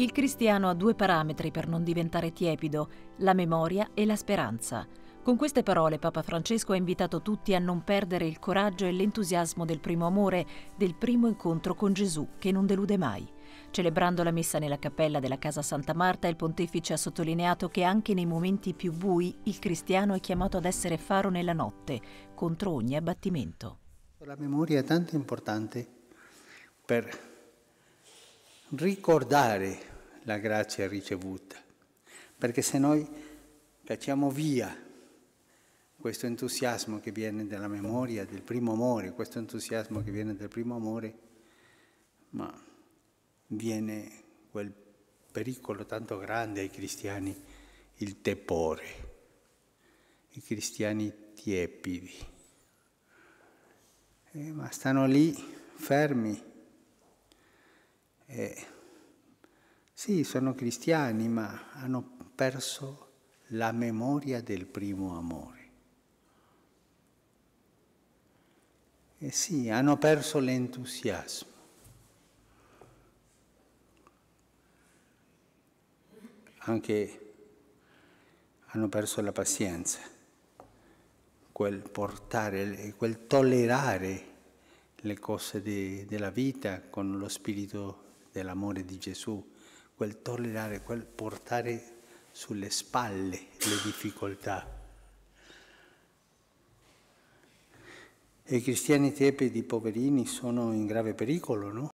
Il cristiano ha due parametri per non diventare tiepido, la memoria e la speranza. Con queste parole Papa Francesco ha invitato tutti a non perdere il coraggio e l'entusiasmo del primo amore, del primo incontro con Gesù, che non delude mai. Celebrando la messa nella cappella della Casa Santa Marta, il pontefice ha sottolineato che anche nei momenti più bui il cristiano è chiamato ad essere faro nella notte, contro ogni abbattimento. La memoria è tanto importante per ricordare la grazia ricevuta, perché se noi cacciamo via questo entusiasmo che viene dalla memoria del primo amore, questo entusiasmo che viene dal primo amore, ma viene quel pericolo tanto grande ai cristiani, il tepore, i cristiani tiepidi, eh, ma stanno lì fermi. Eh, sì, sono cristiani, ma hanno perso la memoria del primo amore. E sì, hanno perso l'entusiasmo. Anche hanno perso la pazienza, quel portare, quel tollerare le cose de, della vita con lo spirito dell'amore di Gesù quel tollerare, quel portare sulle spalle le difficoltà. E i cristiani tepidi poverini sono in grave pericolo, no?